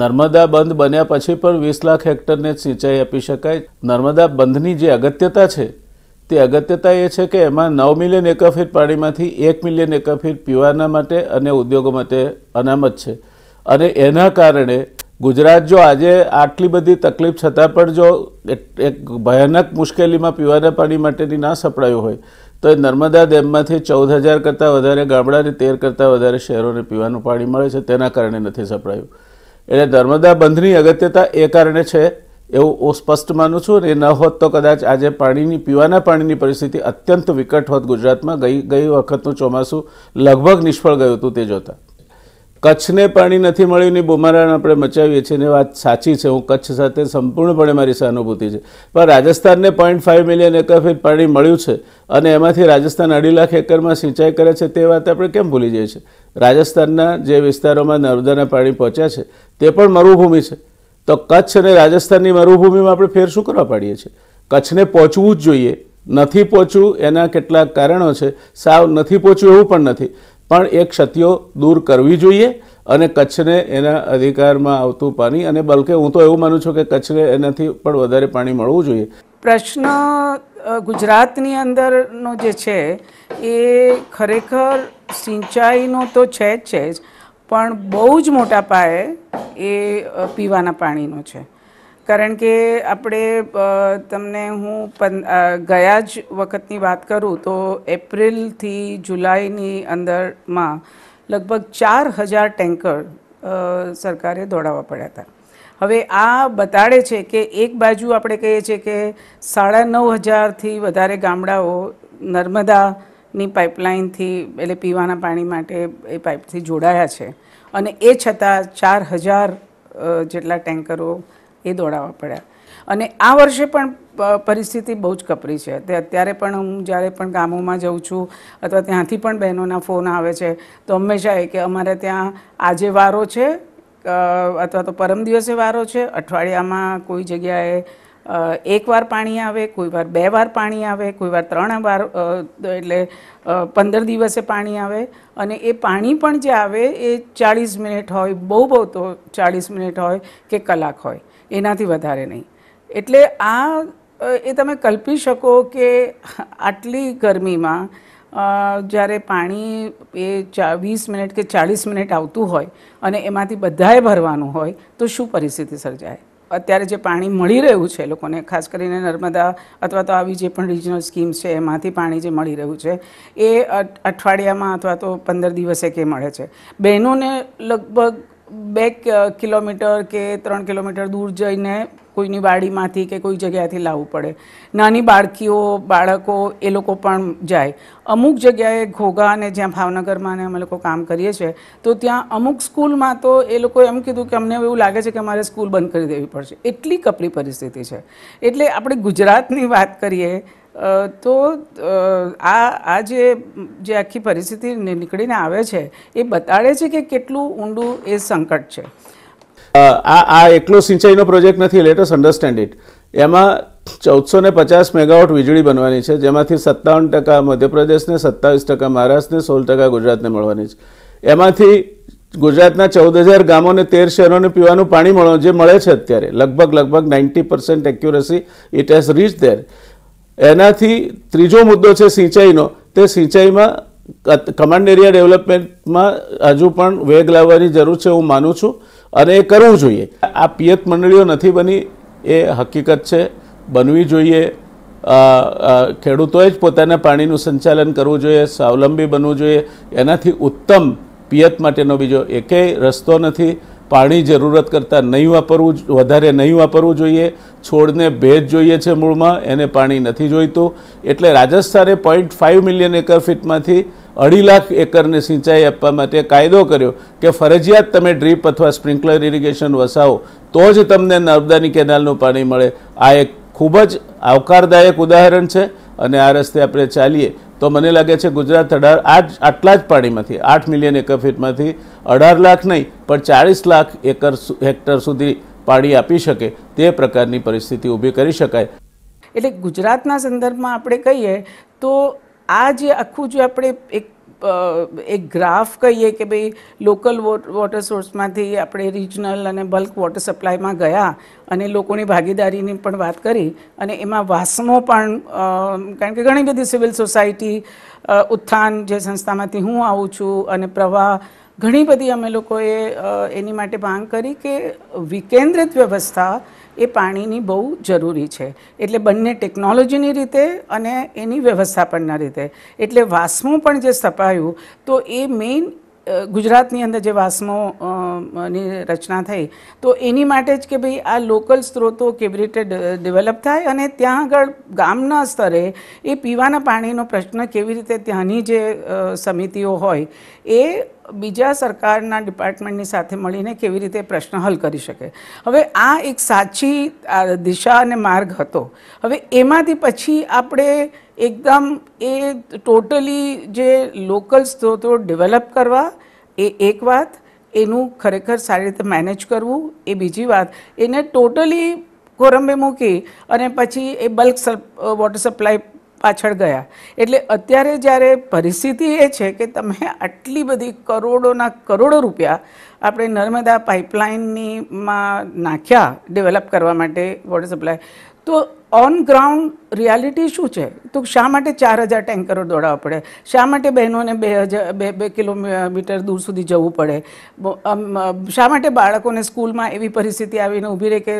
નર્મદા બંધ બન્યા પછી પણ વીસ લાખ હેક્ટરને સિંચાઈ આપી શકાય નર્મદા બંધની જે અગત્યતા છે તે અગત્યતા એ છે કે એમાં નવ મિલિયન એકર ફીટ પાણીમાંથી એક મિલિયન એકર ફીટ પીવાના માટે અને ઉદ્યોગો માટે અનામત છે અને એના કારણે ગુજરાત જો આજે આટલી બધી તકલીફ છતાં પણ જો એક ભયાનક મુશ્કેલીમાં પીવાના પાણી માટેની ના સપડાયું હોય તો એ નર્મદા ડેમમાંથી ચૌદ હજાર કરતાં વધારે ગામડાને તેર કરતાં વધારે શહેરોને પીવાનું પાણી મળે છે તેના કારણે નથી સપડાયું એટલે નર્મદા બંધની અગત્યતા એ કારણે છે એવું હું સ્પષ્ટ માનું છું અને ન હોત તો કદાચ આજે પાણીની પીવાના પાણીની પરિસ્થિતિ અત્યંત વિકટ હોત ગુજરાતમાં ગઈ ગઈ વખતનું ચોમાસું લગભગ નિષ્ફળ ગયું હતું તે જોતાં કચ્છને પાણી નથી મળ્યું ની બુમારાણ આપણે મચાવીએ છીએ ને વાત સાચી છે હું કચ્છ સાથે સંપૂર્ણપણે મારી સહાનુભૂતિ છે પણ રાજસ્થાનને point five million acre feet પાણી મળ્યું છે અને એમાંથી રાજસ્થાન અઢી લાખ એકરમાં સિંચાઈ કરે છે તે વાત આપણે કેમ ભૂલી જઈએ છીએ રાજસ્થાનના જે વિસ્તારોમાં નર્મદાના પાણી પહોંચ્યા છે તે પણ મરુભૂમિ છે તો કચ્છ અને રાજસ્થાનની મરુભૂમિમાં આપણે ફેર શું કરવા પાડીએ છીએ કચ્છને પહોંચવું જ જોઈએ નથી પહોંચવું એના કેટલાક કારણો છે સાવ નથી પહોંચવું એવું પણ નથી પણ એ ક્ષતિઓ દૂર કરવી જોઈએ અને કચ્છને એના અધિકારમાં આવતું પાણી અને બલકે હું તો એવું માનું છું કે કચ્છને એનાથી પણ વધારે પાણી મળવું જોઈએ પ્રશ્ન ગુજરાતની અંદરનો જે છે એ ખરેખર સિંચાઈનો તો છે જ છે જ પણ બહુ જ મોટા પાયે એ પીવાના પાણીનો છે કારણ કે આપણે તમને હું ગયા જ વખતની વાત કરું તો એપ્રિલથી જુલાઈની અંદરમાં લગભગ ચાર હજાર ટેન્કર સરકારે દોડાવવા પડ્યા હતા હવે આ બતાડે છે કે એક બાજુ આપણે કહીએ છીએ કે સાડા નવ હજારથી વધારે ગામડાઓ નર્મદા ની પાઇપલાઇનથી એટલે પીવાના પાણી માટે એ પાઇપથી જોડાયા છે અને એ છતાં ચાર હજાર જેટલા ટેન્કરો એ દોડાવવા પડ્યા અને આ વર્ષે પણ પરિસ્થિતિ બહુ જ કપરી છે તે અત્યારે પણ હું જ્યારે પણ ગામોમાં જઉં છું અથવા ત્યાંથી પણ બહેનોના ફોન આવે છે તો હંમેશા એ કે અમારે ત્યાં આજે વારો છે અથવા તો પરમ દિવસે વારો છે અઠવાડિયામાં કોઈ જગ્યાએ એકવાર પાણી આવે કોઈ વાર બે વાર પાણી આવે કોઈ વાર ત્રણ વાર એટલે પંદર દિવસે પાણી આવે અને એ પાણી પણ જે આવે એ ચાળીસ મિનિટ હોય બહુ બહુ તો ચાળીસ મિનિટ હોય કે કલાક હોય એનાથી વધારે નહીં એટલે આ એ તમે કલ્પી શકો કે આટલી ગરમીમાં જ્યારે પાણી એ ચા વીસ મિનિટ કે ચાળીસ મિનિટ આવતું હોય અને એમાંથી બધાએ ભરવાનું હોય તો શું પરિસ્થિતિ સર્જાય અત્યારે જે પાણી મળી રહ્યું છે લોકોને ખાસ કરીને નર્મદા અથવા તો આવી જે પણ રિજનલ સ્કીમ છે એમાંથી પાણી જે મળી રહ્યું છે એ અઠવાડિયામાં અથવા તો પંદર દિવસે કે મળે છે બહેનોને લગભગ બે કિલોમીટર કે ત્રણ કિલોમીટર દૂર જઈને કોઈની વાડીમાંથી કે કોઈ જગ્યાથી લાવવું પડે નાની બાળકીઓ બાળકો એ લોકો પણ જાય અમુક જગ્યાએ ઘોઘા અને જ્યાં ભાવનગરમાં અમે લોકો કામ કરીએ છીએ તો ત્યાં અમુક સ્કૂલમાં તો એ લોકો એમ કીધું કે અમને એવું લાગે છે કે અમારે સ્કૂલ બંધ કરી દેવી પડશે એટલી કપરી પરિસ્થિતિ છે એટલે આપણે ગુજરાતની વાત કરીએ તો આ આ જે જે આખી પરિસ્થિતિ નીકળીને આવે છે એ બતાડે છે કે કેટલું ઊંડું એ સંકટ છે આ આ એકલો સિંચાઈનો પ્રોજેક્ટ નથી લેટ અસ અન્ડરસ્ટેન્ડ ઇટ એમાં ચૌદસો ને પચાસ મેગાવોટ વીજળી બનવાની છે જેમાંથી સત્તાવન ટકા મધ્યપ્રદેશને સત્તાવીસ ટકા મહારાષ્ટ્રને સોળ ટકા ગુજરાતને મળવાની છે એમાંથી ગુજરાતના ચૌદ હજાર ગામોને તેર શહેરોને પીવાનું પાણી મળવાનું જે મળે છે અત્યારે લગભગ લગભગ ninety percent accuracy it has reach there એનાથી ત્રીજો મુદ્દો છે સિંચાઈનો તે સિંચાઈમાં કમાન્ડ એરિયા ડેવલપમેન્ટમાં હજુ પણ વેગ લાવવાની જરૂર છે હું માનું છું અને એ કરવું જોઈએ આ પિયત મંડળીઓ નથી બની એ હકીકત છે બનવી જોઈએ ખેડૂતોએ જ પોતાના પાણીનું સંચાલન કરવું જોઈએ સ્વાવલંબી બનવું જોઈએ એનાથી ઉત્તમ પિયત માટેનો બીજો એકેય રસ્તો નથી પાણી જરૂરત કરતાં નહીં વાપરવું વધારે નહીં વાપરવું જોઈએ છોડને ભેજ જોઈએ છે મૂળમાં એને પાણી નથી જોઈતું એટલે રાજસ્થાને પોઈન્ટ ફાઇવ મિલિયન એકર ફીટમાંથી અઢી લાખ એકરને સિંચાઈ આપવા માટે કાયદો કર્યો કે ફરજિયાત તમે ડ્રીપ અથવા સ્પ્રિન્કલર ઇરિગેશન વસાવો તો જ તમને નર્મદાની કેનાલનું પાણી મળે આ એક ખૂબ જ આવકારદાયક ઉદાહરણ છે અને આ રસ્તે આપણે ચાલીએ તો મને લાગે છે ગુજરાત અઢાર આજ આટલા જ પાણીમાંથી આઠ મિલિયન એકર ફીટમાંથી અઢાર લાખ નહીં પણ ચાળીસ લાખ એકર હેક્ટર સુધી પાડી આપી શકે તે પ્રકારની પરિસ્થિતિ ઊભી કરી શકાય એટલે ગુજરાતના સંદર્ભમાં આપણે કહીએ તો આ જે આખું જે આપણે એક એક ગ્રાફ કહીએ કે ભાઈ લોકલ વોટર સોર્સમાંથી આપણે રિજનલ અને બલ્ક વોટર સપ્લાયમાં ગયા અને લોકોની ભાગીદારીની પણ વાત કરી અને એમાં વાસમો પણ કારણ કે ઘણી બધી સિવિલ સોસાયટી ઉત્થાન જે સંસ્થામાંથી હું આવું છું અને પ્રવાહ ઘણી બધી અમે લોકોએ એની માટે માંગ કરી કે વિકેન્દ્રિત વ્યવસ્થા એ પાણીની બહુ જરૂરી છે એટલે બંને ટેકનોલોજીની રીતે અને એની વ્યવસ્થાપનના રીતે એટલે વાસ્મો પણ જે સ્થપાયું તો એ મેઇન ગુજરાતની અંદર જે વાસ્મો ની રચના થઈ તો એની માટે જ કે ભાઈ આ લોકલ સ્ત્રોતો કેવી રીતે ડેવલપ થાય અને ત્યાં આગળ ગામના સ્તરે એ પીવાના પાણીનો પ્રશ્ન કેવી રીતે ત્યાંની જે સમિતિઓ હોય એ બીજા સરકારના ડિપાર્ટમેન્ટની સાથે મળીને કેવી રીતે પ્રશ્ન હલ કરી શકે હવે આ એક સાચી દિશા અને માર્ગ હતો હવે એમાંથી પછી આપણે એકદમ એ ટોટલી જે લોકલ સ્ત્રોતો ડેવલપ કરવા એ એક વાત એનું ખરેખર સારી રીતે મેનેજ કરવું એ બીજી વાત એને ટોટલી કોરંબે મૂકી અને પછી એ બલ્ક વોટર સપ્લાય પાછળ ગયા એટલે અત્યારે જ્યારે પરિસ્થિતિ એ છે કે તમે આટલી બધી કરોડોના કરોડો રૂપિયા આપણે નર્મદા પાઇપલાઇનની માં નાખ્યા ડેવલપ કરવા માટે વોટર સપ્લાય તો ઓન ગ્રાઉન્ડ રિયાલિટી શું છે તો શા માટે ચાર હજાર ટેન્કરો દોડાવવા પડે શા માટે બહેનોને બે હજાર બે બે કિલોમીટર દૂર સુધી જવું પડે શા માટે બાળકોને સ્કૂલમાં એવી પરિસ્થિતિ આવીને ઊભી રહે કે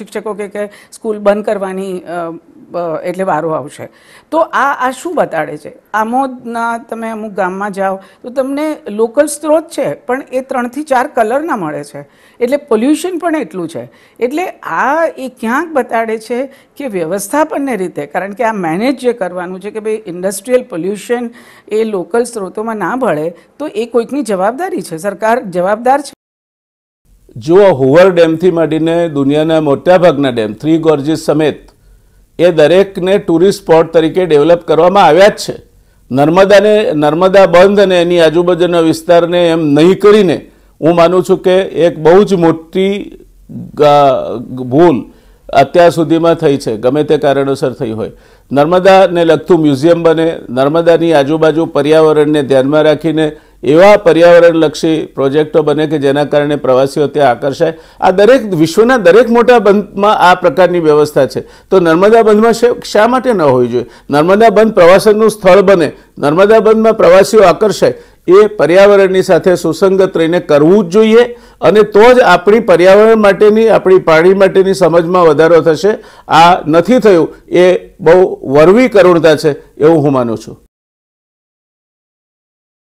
શિક્ષકો કે સ્કૂલ બંધ કરવાની એટલે વારો આવશે તો આ આ શું બતાડે છે આમોદના તમે અમુક ગામમાં જાઓ તો તમને લોકલ સ્ત્રોત છે પણ એ ત્રણથી ચાર કલરના મળે છે એટલે પોલ્યુશન પણ એટલું છે એટલે આ એ ક્યાંક બતાડે છે કે વ્યવસ્થાપનને રીતે કારણ કે આ મેનેજ જે કરવાનું છે કે ભાઈ ઇન્ડસ્ટ્રીયલ પોલ્યુશન એ લોકલ સ્ત્રોતોમાં ના ભળે તો એ કોઈકની જવાબદારી છે સરકાર જવાબદાર છે જો હોવર ડેમથી માંડીને દુનિયાના મોટાભાગના ડેમ થ્રી ગોર્જીસ સમેત એ દરેકને ટુરિસ્ટ સ્પોટ તરીકે ડેવલપ કરવામાં આવ્યા જ છે નર્મદાને નર્મદા બંધ અને એની આજુબાજુના વિસ્તારને એમ નહીં કરીને હું માનું છું કે એક બહુ જ મોટી ભૂલ અત્યાર સુધીમાં થઈ છે ગમે તે કારણોસર થઈ હોય નર્મદાને લગતું મ્યુઝિયમ બને નર્મદાની આજુબાજુ પર્યાવરણને ધ્યાનમાં રાખીને એવા પર્યાવરણલક્ષી પ્રોજેક્ટો બને કે જેના કારણે પ્રવાસીઓ ત્યાં આકર્ષાય આ દરેક વિશ્વના દરેક મોટા બંધમાં આ પ્રકારની વ્યવસ્થા છે તો નર્મદા બંધમાં શા માટે ન હોવી જોઈએ નર્મદા બંધ પ્રવાસનનું સ્થળ બને નર્મદા બંધમાં પ્રવાસીઓ આકર્ષાય એ પર્યાવરણની સાથે સુસંગત રહીને કરવું જ જોઈએ અને તો જ આપણી પર્યાવરણ માટેની આપણી પાણી માટેની સમજમાં વધારો થશે આ નથી થયું એ બહુ વરવી કરુણતા છે એવું હું માનું છું